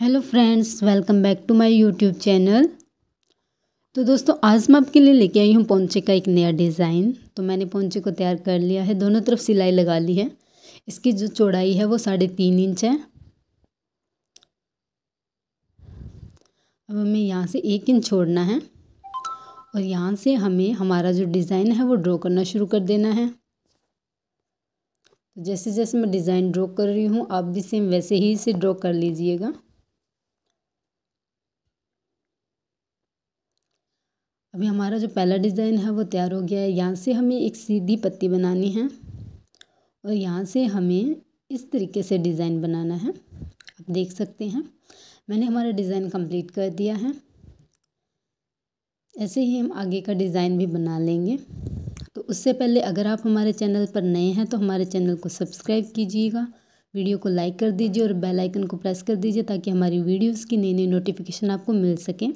hello friends welcome back to my YouTube channel तो दोस्तों आज मैं आपके लिए लेके आई हूँ पोंचे का एक नया डिज़ाइन तो मैंने पोंचे को तैयार कर लिया है दोनों तरफ सिलाई लगा ली है इसकी जो चौड़ाई है वो साढ़े तीन इंच है अब हमें यहाँ से एक इंच छोड़ना है और यहाँ से हमें हमारा जो डिज़ाइन है वो ड्रॉ करना शुरू कर देना है तो जैसे जैसे मैं डिज़ाइन ड्रॉ कर रही हूँ आप भी सेम वैसे ही इसे ड्रॉ कर लीजिएगा अभी हमारा जो पहला डिज़ाइन है वो तैयार हो गया है यहाँ से हमें एक सीधी पत्ती बनानी है और यहाँ से हमें इस तरीके से डिज़ाइन बनाना है आप देख सकते हैं मैंने हमारा डिज़ाइन कंप्लीट कर दिया है ऐसे ही हम आगे का डिज़ाइन भी बना लेंगे तो उससे पहले अगर आप हमारे चैनल पर नए हैं तो हमारे चैनल को सब्सक्राइब कीजिएगा वीडियो को लाइक कर दीजिए और बेल आइकन को प्रेस कर दीजिए ताकि हमारी वीडियोस की नई नई नोटिफिकेशन आपको मिल सकें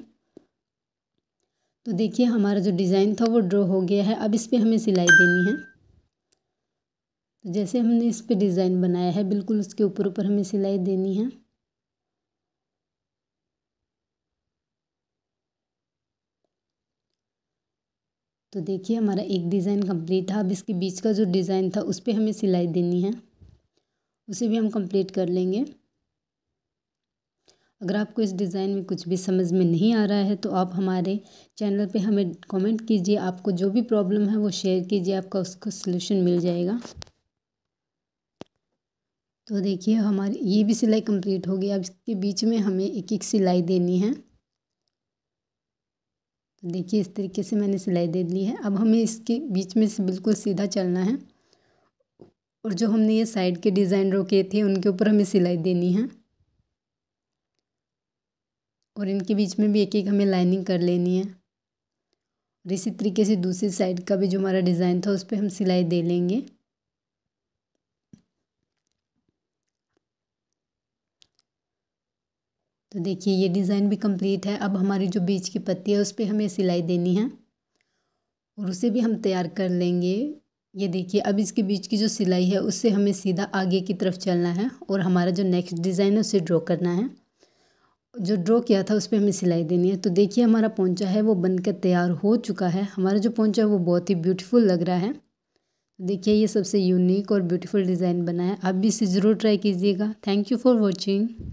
तो देखिए हमारा जो डिज़ाइन था वो ड्रॉ हो गया है अब इस पर हमें सिलाई देनी है तो जैसे हमने इस पर डिज़ाइन बनाया है बिल्कुल उसके ऊपर ऊपर हमें सिलाई देनी है तो देखिए हमारा एक डिज़ाइन कंप्लीट था अब इसके बीच का जो डिज़ाइन था उस पर हमें सिलाई देनी है उसे भी हम कंप्लीट कर लेंगे अगर आपको इस डिज़ाइन में कुछ भी समझ में नहीं आ रहा है तो आप हमारे चैनल पे हमें कमेंट कीजिए आपको जो भी प्रॉब्लम है वो शेयर कीजिए आपका उसको सलूशन मिल जाएगा तो देखिए हमारी ये भी सिलाई कंप्लीट हो गई अब इसके बीच में हमें एक एक सिलाई देनी है तो देखिए इस तरीके से मैंने सिलाई दे ली है अब हमें इसके बीच में से बिल्कुल सीधा चलना है और जो हमने ये साइड के डिज़ाइन रोके थे उनके ऊपर हमें सिलाई देनी है और इनके बीच में भी एक एक हमें लाइनिंग कर लेनी है और इसी तरीके से दूसरी साइड का भी जो हमारा डिज़ाइन था उस पर हम सिलाई दे लेंगे तो देखिए ये डिज़ाइन भी कंप्लीट है अब हमारी जो बीच की पत्ती है उस पर हमें सिलाई देनी है और उसे भी हम तैयार कर लेंगे ये देखिए अब इसके बीच की जो सिलाई है उससे हमें सीधा आगे की तरफ चलना है और हमारा जो नेक्स्ट डिज़ाइन है उसे ड्रॉ करना है जो ड्रॉ किया था उस पर हमें सिलाई देनी है तो देखिए हमारा पोंचा है वो बनकर तैयार हो चुका है हमारा जो पोंचा है वो बहुत ही ब्यूटीफुल लग रहा है देखिए ये सबसे यूनिक और ब्यूटीफुल डिज़ाइन बना है आप भी इसे ज़रूर ट्राई कीजिएगा थैंक यू फॉर वॉचिंग